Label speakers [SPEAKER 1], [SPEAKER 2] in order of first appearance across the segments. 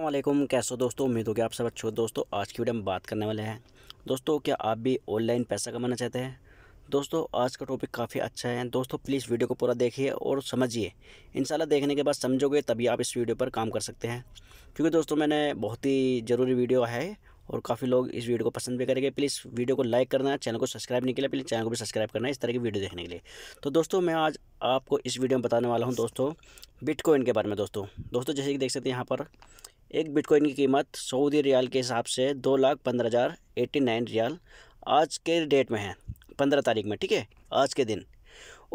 [SPEAKER 1] अल्लाम कैसे दोस्तों उम्मीद होगी आप सब अच्छे हो दोस्तों आज की वीडियो में बात करने वाले हैं दोस्तों क्या आप भी ऑनलाइन पैसा कमाना चाहते हैं दोस्तों आज का टॉपिक काफ़ी अच्छा है दोस्तों प्लीज़ वीडियो को पूरा देखिए और समझिए इंशाल्लाह देखने के बाद समझोगे तभी आप इस वीडियो पर काम कर सकते हैं क्योंकि दोस्तों मैंने बहुत ही ज़रूरी वीडियो है और काफ़ी लोग इस वीडियो को पसंद भी करेंगे प्लीज़ वीडियो को लाइक करना चैनल को सब्सक्राइब नहीं किया प्लीज़ चैनल को भी सब्सक्राइब करना इस तरह की वीडियो देखने के लिए तो दोस्तों मैं आज आपको इस वीडियो में बताने वाला हूँ दोस्तों बिटकॉइन के बारे में दोस्तों दोस्तों जैसे कि देख सकते हैं यहाँ पर एक बिटकॉइन की कीमत सऊदी रियाल के हिसाब से दो लाख पंद्रह हज़ार एटी नाइन रियाल आज के डेट में है पंद्रह तारीख में ठीक है आज के दिन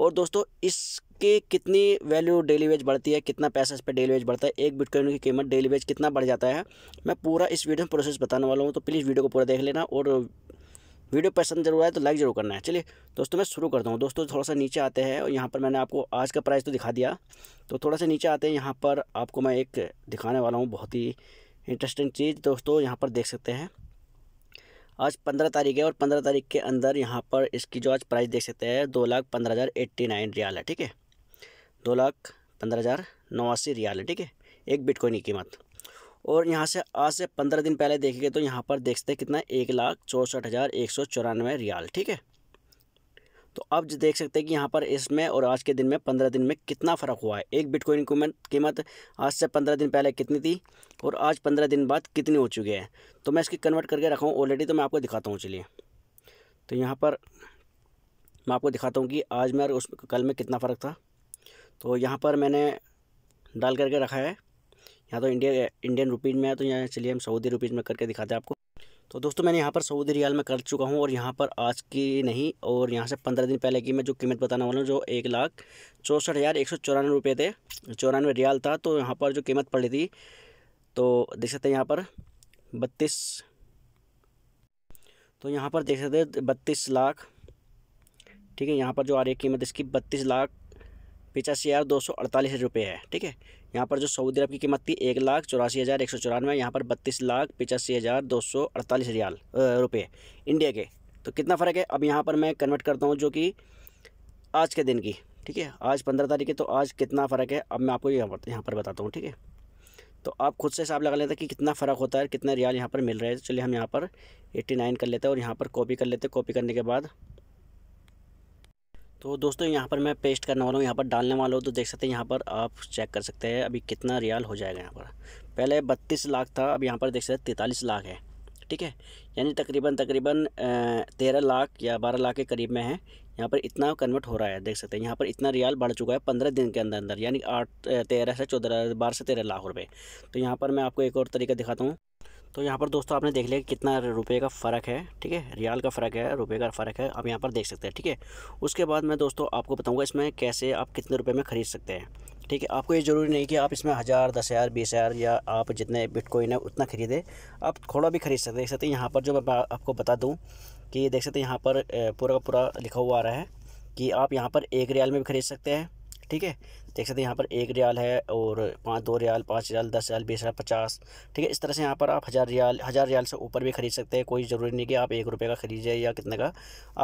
[SPEAKER 1] और दोस्तों इसके कितनी वैल्यू डेली वेज बढ़ती है कितना पैसा इस पर डेली वेज बढ़ता है एक बिटकॉइन की कीमत डेली वेज कितना बढ़ जाता है मैं पूरा इस वीडियो में प्रोसेस बताने वाला हूँ तो प्लीज़ वीडियो को पूरा देख लेना और वीडियो पसंद जरूर आए तो लाइक जरूर करना है चलिए दोस्तों मैं शुरू करता हूँ दोस्तों थोड़ा सा नीचे आते हैं और यहाँ पर मैंने आपको आज का प्राइस तो दिखा दिया तो थोड़ा सा नीचे आते हैं यहाँ पर आपको मैं एक दिखाने वाला हूँ बहुत ही इंटरेस्टिंग चीज़ दोस्तों यहाँ पर देख सकते हैं आज पंद्रह तारीख है और पंद्रह तारीख के अंदर यहाँ पर इसकी जो आज प्राइस देख सकते हैं दो लाख पंद्रह हज़ार एट्टी नाइन रियाल है ठीक है दो लाख पंद्रह हज़ार नवासी रियाल है ठीक है एक बिटकॉइन की कीमत और यहाँ से आज से पंद्रह दिन पहले देखेंगे तो यहाँ पर देखते हैं कितना एक लाख चौंसठ हज़ार एक सौ चौरानवे रियाल ठीक है तो अब देख सकते हैं कि यहाँ पर इसमें और आज के दिन में पंद्रह दिन में कितना फ़र्क हुआ है एक बिटकॉइन की कीमत आज से पंद्रह दिन पहले कितनी थी और आज पंद्रह दिन बाद कितनी हो चुकी है तो मैं इसकी कन्वर्ट करके रखा हूँ ऑलरेडी तो मैं आपको दिखाता हूँ चलिए तो यहाँ पर मैं आपको दिखाता हूँ कि आज में और उस कल में कितना फ़र्क था तो यहाँ पर मैंने डाल करके रखा है यहाँ तो इंडिया इंडियन रुपीज़ में है तो यहाँ चलिए हम सऊदी रुपीज़ में करके दिखाते हैं आपको तो दोस्तों मैंने यहाँ पर सऊदी रियाल में कर चुका हूँ और यहाँ पर आज की नहीं और यहाँ से पंद्रह दिन पहले की मैं जो कीमत बताने वाला हूँ जो एक लाख चौंसठ हज़ार एक सौ चौरानवे रुपये थे चौरानवे रियाल था तो यहाँ पर जो कीमत पड़ी थी तो देख सकते हैं यहाँ पर बत्तीस तो यहाँ पर देख सकते बत्तीस लाख ठीक है यहाँ पर जो आ रही कीमत इसकी बत्तीस लाख पचासी हज़ार दो सौ अड़तालीस रुपये है ठीक है यहाँ पर जो सऊदी अरब की कीमत थी एक लाख चौरासी हज़ार एक सौ चौरानवे यहाँ पर बत्तीस लाख पचासी हज़ार दो सौ अड़तालीस रियाल रुपये इंडिया के तो कितना फ़र्क है अब यहाँ पर मैं कन्वर्ट करता हूँ जो कि आज के दिन की ठीक है आज पंद्रह तारीख है तो आज कितना फ़र्क है अब मैं आपको यहाँ पर यहाँ पर बताता हूँ ठीक है तो आप खुद से हिसाब लगा लेते हैं कि कितना फ़र्क होता है कितना रियाल यहाँ पर मिल रहा है चलिए हम यहाँ पर एट्टी नाइन कर लेते हैं और यहाँ पर कॉपी कर लेते हैं कॉपी करने के बाद तो दोस्तों यहाँ पर मैं पेस्ट करने वाला हूँ यहाँ पर डालने वाला हूँ तो देख सकते हैं यहाँ पर आप चेक कर सकते हैं अभी कितना रियाल हो जाएगा यहाँ पर पहले बत्तीस लाख था अब यहाँ पर देख सकते हैं तैंतालीस लाख है ठीक है यानी तकरीबन तकरीबन तेरह लाख या बारह लाख के करीब में है यहाँ पर इतना कन्वर्ट हो रहा है देख सकते हैं यहाँ पर इतना रियाल बढ़ चुका है पंद्रह दिन के अंदर अंदर यानी आठ तेरह से चौदह बारह से तेरह लाख रुपये तो यहाँ पर मैं आपको एक और तरीका दिखाता हूँ तो यहाँ पर दोस्तों आपने देख लिया कि कितना रुपए का फ़र्क है ठीक है रियाल का फ़र्क है रुपए का फ़र्क है आप यहाँ पर देख सकते हैं ठीक है उसके बाद मैं दोस्तों आपको बताऊँगा इसमें कैसे आप कितने रुपये में ख़रीद सकते हैं ठीक है आपको ये ज़रूरी नहीं कि आप इसमें हज़ार दस हज़ार बीस हज़ार या आप जितने बिटकॉइन है उतना ख़रीदें आप थोड़ा भी ख़रीद सकते देख सकते हैं यहाँ पर जो मैं आपको बता दूँ कि देख सकते हैं यहाँ पर पूरा का पूरा लिखा हुआ आ रहा है कि आप यहाँ पर एक रियाल में भी ख़रीद सकते हैं ठीक है देख सकते हैं यहाँ पर एक रियाल है और पाँच दो रियाल पाँच रियाल दस रियाल बीस रियाल पचास ठीक है इस तरह से यहाँ पर आप हज़ार रियाल हज़ार रियाल से ऊपर भी खरीद सकते हैं कोई ज़रूरी नहीं कि आप एक रुपये का खरीदिए या कितने का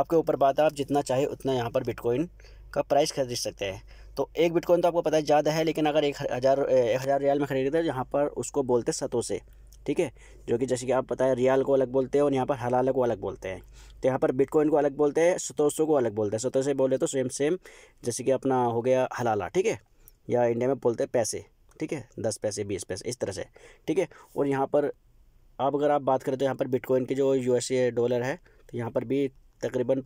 [SPEAKER 1] आपके ऊपर बात है आप जितना चाहे उतना यहाँ पर बिटकॉइन का प्राइस खरीद सकते हैं तो एक बिटकॉइन तो आपको पता है ज़्यादा है लेकिन अगर एक हज़ार एक हज़ार रियाल में खरीदते हैं तो यहाँ पर उसको बोलते सतों से ठीक है जो कि जैसे कि आप पता है रियाल को अलग बोलते हैं और यहाँ पर हलाल को अलग बोलते हैं तो यहाँ पर बिटकॉइन को अलग बोलते हैं सतोसो को अलग बोलते हैं सतोसे बोले तो सेम सेम जैसे कि अपना हो गया हलाला ठीक है या इंडिया में बोलते हैं पैसे ठीक है दस पैसे बीस पैसे इस तरह से ठीक है और यहाँ पर आप अगर आप बात करें तो यहाँ पर बिटकॉइन के जो यू डॉलर है तो यहाँ पर भी तकरीबन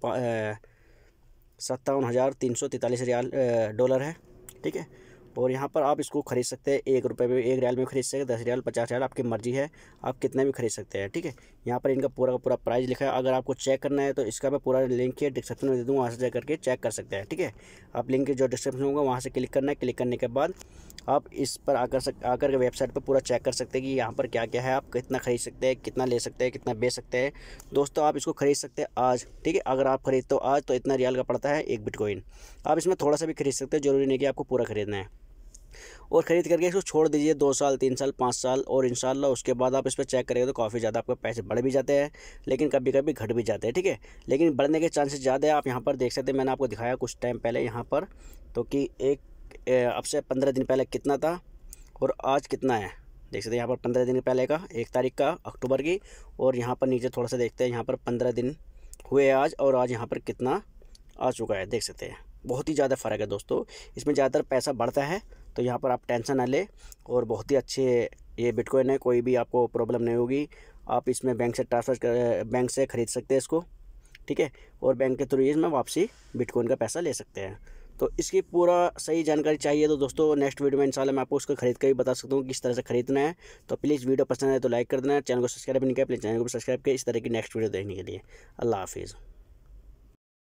[SPEAKER 1] सत्तावन हज़ार तीन सौ तैंतालीस रियाल डॉलर है ठीक है और यहाँ पर आप इसको खरीद सकते हैं एक रुपये में एक रियाल में खरीद सकते हैं दस रियाल पचास रियाल आपकी मर्जी है आप कितने भी खरीद सकते हैं ठीक है यहाँ पर इनका पूरा का पूरा प्राइस लिखा है अगर आपको चेक करना है तो इसका मैं पूरा लिंक है डिस्क्रिप्शन में दे दूँगा वहाँ से जा करके चेक कर सकते हैं ठीक है आप लिंक जो डिस्क्रिप्शन होगा वहाँ से क्लिक करना है क्लिक करने के बाद आप इस पर आकर सक आकर के वेबसाइट पर पूरा चेक कर सकते हैं कि यहाँ पर क्या क्या है आप कितना खरीद सकते हैं कितना ले सकते हैं कितना बेच सकते हैं दोस्तों आप इसको खरीद सकते हैं आज ठीक है अगर आप खरीदते हो आज तो इतना रियाल का पड़ता है एक बिटकॉइन आप इसमें थोड़ा सा भी खरीद सकते हो जरूरी नहीं कि आपको पूरा खरीदना है और ख़रीद करके इसको छोड़ दीजिए दो साल तीन साल पाँच साल और इन उसके बाद आप इस पर चेक करेंगे तो काफ़ी ज़्यादा आपके पैसे बढ़ भी जाते हैं लेकिन कभी कभी घट भी जाते हैं ठीक है लेकिन बढ़ने के चांसेस ज़्यादा है आप यहाँ पर देख सकते हैं मैंने आपको दिखाया कुछ टाइम पहले यहाँ पर तो कि एक अब से पंद्रह दिन पहले कितना था और आज कितना है देख सकते हैं यहाँ पर पंद्रह दिन पहले का एक तारीख का अक्टूबर की और यहाँ पर नीचे थोड़ा सा देखते हैं यहाँ पर पंद्रह दिन हुए आज और आज यहाँ पर कितना आ चुका है देख सकते हैं बहुत ही ज़्यादा फ़र्क है दोस्तों इसमें ज़्यादातर पैसा बढ़ता है तो यहाँ पर आप टेंशन ना लें और बहुत ही अच्छे ये बिटकॉइन है कोई भी आपको प्रॉब्लम नहीं होगी आप इसमें बैंक से ट्रांसफ़र बैंक से ख़रीद सकते हैं इसको ठीक है और बैंक के थ्रू इसमें वापसी बिटकॉइन का पैसा ले सकते हैं तो इसकी पूरा सही जानकारी चाहिए तो दोस्तों नेक्स्ट वीडियो में इंशाल्लाह मैं आपको उसको खरीद कर भी बता सकता हूँ किस तरह से खरीदना है तो प्लीज़ वीडियो पसंद है तो लाइक कर देना चैनल को सब्सक्राइब नहीं किया प्लीज़ चैनल को सब्सक्राइब किया इस तरह की नेक्स्ट वीडियो देखने के लिए अल्लाह हाफिज़